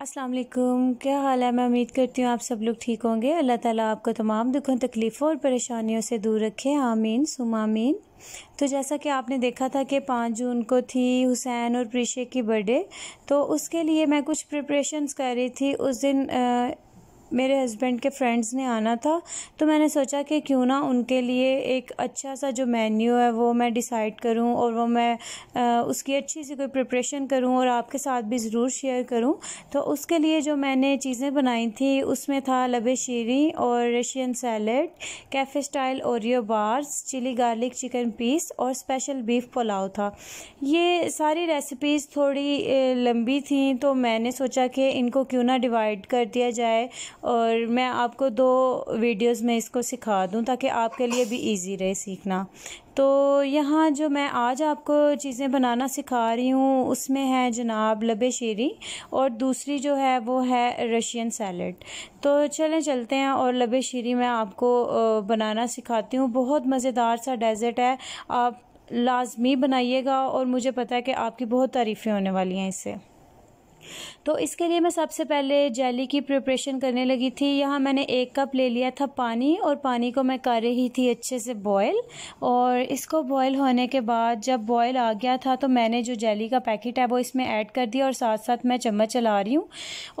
अस्सलाम वालेकुम क्या हाल है मैं उम्मीद करती हूँ आप सब लोग ठीक होंगे अल्लाह ताला आपको तमाम दुखों तकलीफ़ों और परेशानियों से दूर रखे आमीन सुमामीन तो जैसा कि आपने देखा था कि पाँच जून को थी हुसैन और प्रीशे की बर्थडे तो उसके लिए मैं कुछ प्रिपरेशंस कर रही थी उस दिन आ, मेरे हस्बैंड के फ्रेंड्स ने आना था तो मैंने सोचा कि क्यों ना उनके लिए एक अच्छा सा जो मेन्यू है वो मैं डिसाइड करूं और वो मैं आ, उसकी अच्छी सी कोई प्रिपरेशन करूं और आपके साथ भी ज़रूर शेयर करूं तो उसके लिए जो मैंने चीज़ें बनाई थी उसमें था लबे शीरी और Russian salad cafe style Oreo bars chilli garlic chicken piece और स्पेशल बीफ पुलाव था ये सारी रेसिपीज़ थोड़ी लंबी थी तो मैंने सोचा कि इनको क्यों ना डिवाइड कर दिया जाए और मैं आपको दो वीडियोस में इसको सिखा दूं ताकि आपके लिए भी इजी रहे सीखना तो यहाँ जो मैं आज आपको चीज़ें बनाना सिखा रही हूँ उसमें है जनाब लबे शेरी और दूसरी जो है वो है रशियन सैलड तो चलें चलते हैं और लबे शेरी मैं आपको बनाना सिखाती हूँ बहुत मज़ेदार सा डेज़र्ट है आप लाजमी बनाइएगा और मुझे पता है कि आपकी बहुत तारीफ़ें होने वाली हैं इससे तो इसके लिए मैं सबसे पहले जेली की प्रिपरेशन करने लगी थी यहाँ मैंने एक कप ले लिया था पानी और पानी को मैं कर रही थी अच्छे से बॉयल और इसको बॉयल होने के बाद जब बॉयल आ गया था तो मैंने जो जेली का पैकेट है वो इसमें ऐड कर दिया और साथ साथ मैं चम्मच चला रही हूँ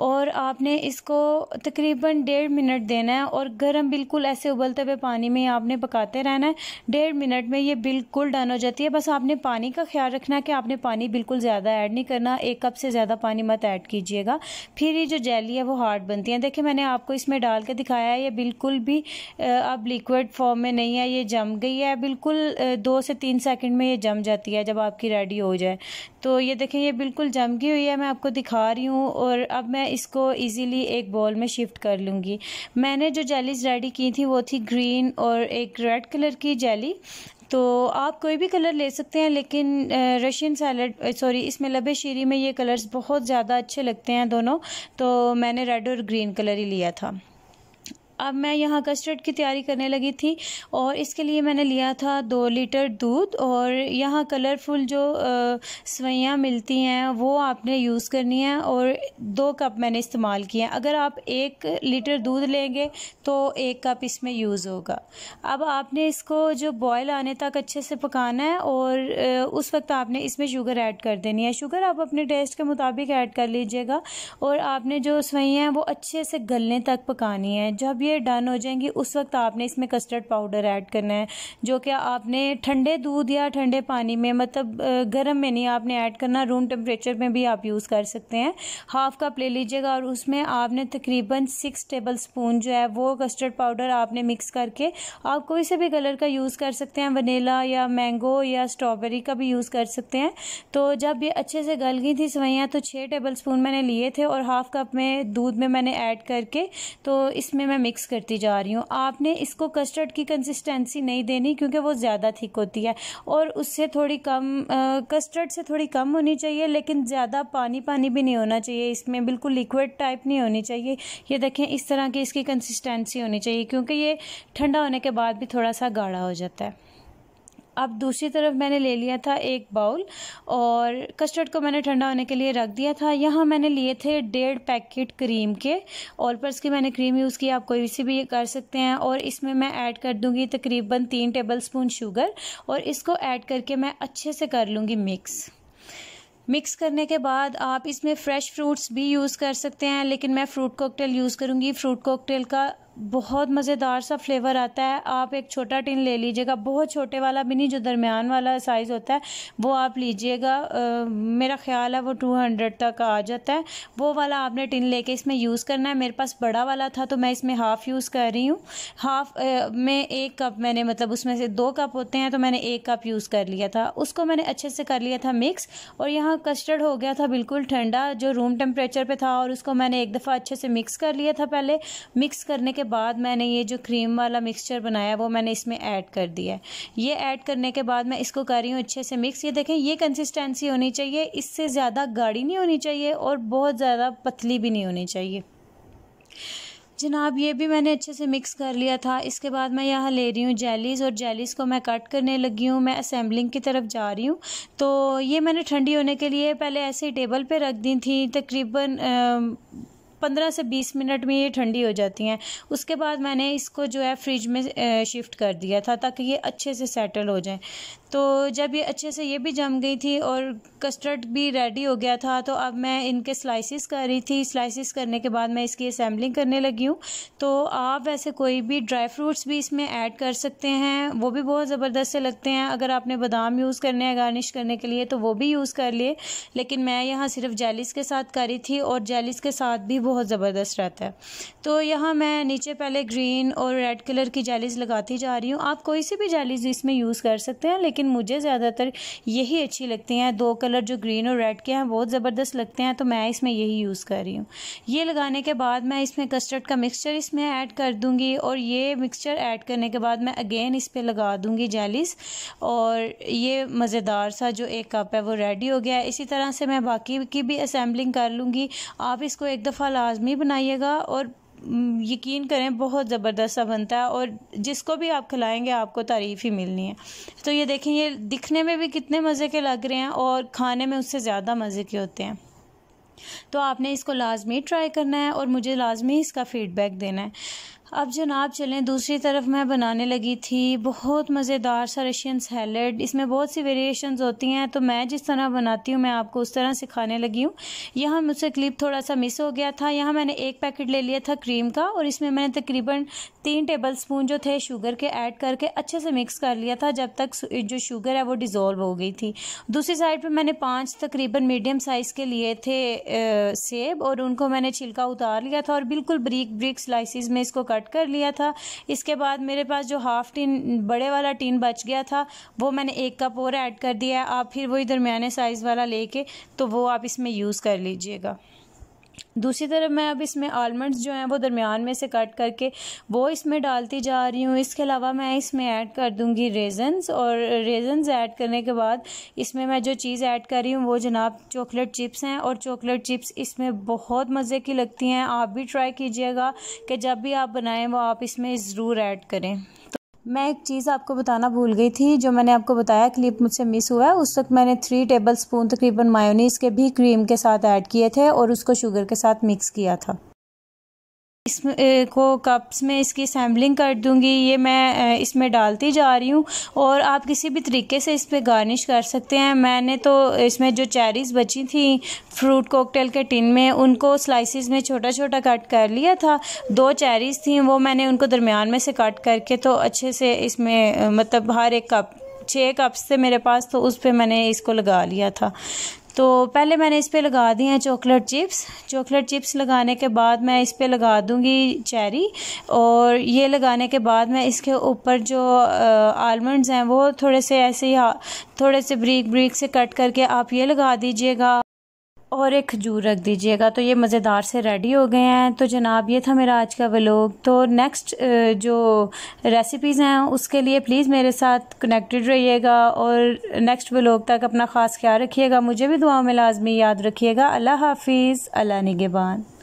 और आपने इसको तकरीबन डेढ़ मिनट देना है और गर्म बिल्कुल ऐसे उबलते हुए पानी में आपने पकाते रहना है डेढ़ मिनट में ये बिल्कुल डन हो जाती है बस आपने पानी का ख्याल रखना है कि आपने पानी बिल्कुल ज़्यादा ऐड नहीं करना एक कप से ज़्यादा पानी मत साथ ऐड कीजिएगा फिर ये जो जेली है वो हार्ड बनती है देखिए मैंने आपको इसमें डाल के दिखाया है ये बिल्कुल भी अब लिक्विड फॉर्म में नहीं है ये जम गई है बिल्कुल दो से तीन सेकंड में ये जम जाती है जब आपकी रेडी हो जाए तो ये देखें ये बिल्कुल जम गई हुई है मैं आपको दिखा रही हूँ और अब मैं इसको ईजीली एक बॉल में शिफ्ट कर लूँगी मैंने जो जेलीज रेडी की थी वो थी ग्रीन और एक रेड कलर की जेली तो आप कोई भी कलर ले सकते हैं लेकिन रशियन सैलड सॉरी इसमें लबे शीरी में ये कलर्स बहुत ज़्यादा अच्छे लगते हैं दोनों तो मैंने रेड और ग्रीन कलर ही लिया था अब मैं यहाँ कस्टर्ड की तैयारी करने लगी थी और इसके लिए मैंने लिया था दो लीटर दूध और यहाँ कलरफुल जो सवैयाँ मिलती हैं वो आपने यूज़ करनी है और दो कप मैंने इस्तेमाल किए हैं अगर आप एक लीटर दूध लेंगे तो एक कप इसमें यूज़ होगा अब आपने इसको जो बॉयल आने तक अच्छे से पकाना है और उस वक्त आपने इसमें शुगर ऐड कर देनी है शुगर आप अपने टेस्ट के मुताबिक ऐड कर लीजिएगा और आपने जो सवैयाँ हैं वो अच्छे से गलने तक पकानी है जब ये डन हो जाएंगी उस वक्त आपने इसमें कस्टर्ड पाउडर ऐड करना है जो कि आपने ठंडे दूध या ठंडे पानी में मतलब गर्म में नहीं आपने ऐड करना रूम टेम्परेचर में भी आप यूज़ कर सकते हैं हाफ़ कप ले लीजिएगा और उसमें आपने तकरीबन सिक्स टेबल स्पून जो है वो कस्टर्ड पाउडर आपने मिक्स करके आप कोई से भी कलर का यूज़ कर सकते हैं वनीला या मैंगो या स्ट्रॉबेरी का भी यूज़ कर सकते हैं तो जब ये अच्छे से गल गई थी सवैयाँ तो छः टेबल स्पून मैंने लिए थे और हाफ़ कप में दूध में मैंने ऐड करके तो इसमें मैं मिक्स मिक्स करती जा रही हूँ आपने इसको कस्टर्ड की कंसिस्टेंसी नहीं देनी क्योंकि वो ज़्यादा थिक होती है और उससे थोड़ी कम आ, कस्टर्ड से थोड़ी कम होनी चाहिए लेकिन ज़्यादा पानी पानी भी नहीं होना चाहिए इसमें बिल्कुल लिक्विड टाइप नहीं होनी चाहिए ये देखें इस तरह की इसकी कंसिस्टेंसी होनी चाहिए क्योंकि ये ठंडा होने के बाद भी थोड़ा सा गाढ़ा हो जाता है अब दूसरी तरफ मैंने ले लिया था एक बाउल और कस्टर्ड को मैंने ठंडा होने के लिए रख दिया था यहाँ मैंने लिए थे डेढ़ पैकेट क्रीम के ऑल पर्स की मैंने क्रीम यूज़ की आप कोई सी भी कर सकते हैं और इसमें मैं ऐड कर दूँगी तकरीबन तीन टेबल स्पून शुगर और इसको ऐड करके मैं अच्छे से कर लूँगी मिक्स मिक्स करने के बाद आप इसमें फ़्रेश फ्रूट्स भी यूज़ कर सकते हैं लेकिन मैं फ्रूट कॉकटेल यूज़ करूँगी फ्रूट कॉकटेल का बहुत मज़ेदार सा फ्लेवर आता है आप एक छोटा टिन ले लीजिएगा बहुत छोटे वाला भी नहीं जो दरमियान वाला साइज़ होता है वो आप लीजिएगा मेरा ख्याल है वो टू हंड्रेड तक आ जाता है वो वाला आपने टिन लेके इसमें यूज़ करना है मेरे पास बड़ा वाला था तो मैं इसमें हाफ़ यूज़ कर रही हूँ हाफ़ में एक कप मैंने मतलब उसमें से दो कप होते हैं तो मैंने एक कप यूज़ कर लिया था उसको मैंने अच्छे से कर लिया था मिक्स और यहाँ कस्टर्ड हो गया था बिल्कुल ठंडा जो रूम टेम्परेचर पर था और उसको मैंने एक दफ़ा अच्छे से मिक्स कर लिया था पहले मिक्स करने के बाद मैंने ये जो क्रीम वाला मिक्सचर बनाया वो मैंने इसमें ऐड कर दिया है ये ऐड करने के बाद मैं इसको कर रही हूँ अच्छे से मिक्स ये देखें ये कंसिस्टेंसी होनी चाहिए इससे ज़्यादा गाढ़ी नहीं होनी चाहिए और बहुत ज़्यादा पतली भी नहीं होनी चाहिए जनाब ये भी मैंने अच्छे से मिक्स कर लिया था इसके बाद मैं यहाँ ले रही हूँ जेलीज़ और जेलीज़ को मैं कट करने लगी हूँ मैं असेंबलिंग की तरफ जा रही हूँ तो ये मैंने ठंडी होने के लिए पहले ऐसे ही टेबल पे रख दी थी तकरीबन पंद्रह से बीस मिनट में ये ठंडी हो जाती हैं उसके बाद मैंने इसको जो है फ्रिज में शिफ्ट कर दिया था ताकि ये अच्छे से सेटल हो जाए तो जब ये अच्छे से ये भी जम गई थी और कस्टर्ड भी रेडी हो गया था तो अब मैं इनके स्लाइसिस कर रही थी स्लाइसिस करने के बाद मैं इसकी असेंबलिंग करने लगी हूँ तो आप वैसे कोई भी ड्राई फ्रूट्स भी इसमें ऐड कर सकते हैं वो भी बहुत ज़बरदस्त से लगते हैं अगर आपने बादाम यूज़ करने हैं गार्निश करने के लिए तो वो भी यूज़ कर लिए लेकिन मैं यहाँ सिर्फ जेलिस के साथ करी थी और जेलिस के साथ भी बहुत ज़बरदस्त रहता है तो यहाँ मैं नीचे पहले ग्रीन और रेड कलर की जेलिस लगाती जा रही हूँ आप कोई सी भी जेलिस इसमें यूज़ कर सकते हैं लेकिन लेकिन मुझे ज़्यादातर यही अच्छी लगती हैं दो कलर जो ग्रीन और रेड के हैं बहुत ज़बरदस्त लगते हैं तो मैं इसमें यही यूज़ कर रही हूँ ये लगाने के बाद मैं इसमें कस्टर्ड का मिक्सचर इसमें ऐड कर दूँगी और ये मिक्सचर ऐड करने के बाद मैं अगेन इस पर लगा दूँगी जेलिस और ये मज़ेदार सा जो एक कप है वो रेडी हो गया इसी तरह से मैं बाकी की भी असम्बलिंग कर लूँगी आप इसको एक दफ़ा लाजमी बनाइएगा और हम्म, यकीन करें बहुत ज़बरदस्त सा बनता है और जिसको भी आप खिलाएंगे आपको तारीफ़ ही मिलनी है तो ये देखें ये दिखने में भी कितने मज़े के लग रहे हैं और खाने में उससे ज़्यादा मज़े के होते हैं तो आपने इसको लाजमी ट्राई करना है और मुझे लाजमी इसका फ़ीडबैक देना है अब जनाब चलें दूसरी तरफ मैं बनाने लगी थी बहुत मज़ेदार सा रशियन सैलड इसमें बहुत सी वेरिएशंस होती हैं तो मैं जिस तरह बनाती हूँ मैं आपको उस तरह सिखाने लगी हूँ यहाँ मुझसे क्लिप थोड़ा सा मिस हो गया था यहाँ मैंने एक पैकेट ले लिया था क्रीम का और इसमें मैंने तकरीबन तीन टेबल स्पून जो थे शुगर के ऐड करके अच्छे से मिक्स कर लिया था जब तक जो शुगर है वो डिज़ोल्व हो गई थी दूसरी साइड पर मैंने पाँच तकरीबन मीडियम साइज़ के लिए थे सेब और उनको मैंने छिलका उतार लिया था और बिल्कुल ब्रिक ब्रीक स्लाइसिस में इसको कट कर लिया था इसके बाद मेरे पास जो हाफ़ टीन बड़े वाला टीन बच गया था वो मैंने एक कप और ऐड कर दिया है आप फिर वही दरमियाने साइज़ वाला लेके तो वो आप इसमें यूज़ कर लीजिएगा दूसरी तरफ मैं अब इसमें आलमंड्स जो हैं वो दरमियान में से कट करके वो इसमें डालती जा रही हूँ इसके अलावा मैं इसमें ऐड कर दूँगी रेजन्स और रेजन्स ऐड करने के बाद इसमें मैं जो चीज़ ऐड कर रही हूँ वो जनाब चॉकलेट चिप्स हैं और चॉकलेट चिप्स इसमें बहुत मज़े की लगती हैं आप भी ट्राई कीजिएगा कि जब भी आप बनाएँ वो आप इसमें ज़रूर ऐड करें मैं एक चीज़ आपको बताना भूल गई थी जो मैंने आपको बताया क्लिप मुझसे मिस हुआ है उस वक्त मैंने थ्री टेबल स्पून तकरीबन मायोनीस के भी क्रीम के साथ ऐड किए थे और उसको शुगर के साथ मिक्स किया था इस को कप्स में इसकी सैम्बलिंग कर दूँगी ये मैं इसमें डालती जा रही हूँ और आप किसी भी तरीके से इस पर गार्निश कर सकते हैं मैंने तो इसमें जो चेरीज़ बची थी फ्रूट कॉकटेल के टिन में उनको स्लाइसिस में छोटा छोटा कट कर लिया था दो चेरीज़ थी वो मैंने उनको दरमियान में से कट करके तो अच्छे से इसमें मतलब हर एक कप छः कप्स थे मेरे पास तो उस पर मैंने इसको लगा लिया था तो पहले मैंने इस पर लगा दी हैं चॉकलेट चिप्स चॉकलेट चिप्स लगाने के बाद मैं इस पर लगा दूँगी चेरी और ये लगाने के बाद मैं इसके ऊपर जो आलमंड्स हैं वो थोड़े से ऐसे ही थोड़े से ब्रीक ब्रीक से कट करके आप ये लगा दीजिएगा और एक खजूर रख दीजिएगा तो ये मज़ेदार से रेडी हो गए हैं तो जनाब ये था मेरा आज का व्लॉग तो नेक्स्ट जो रेसिपीज़ हैं उसके लिए प्लीज़ मेरे साथ कनेक्टेड रहिएगा और नेक्स्ट व्लॉग तक अपना ख़ास ख्याल रखिएगा मुझे भी दुआ में लाजमी याद रखिएगा अल्लाह हाफिज़ अल्लाह निगेबान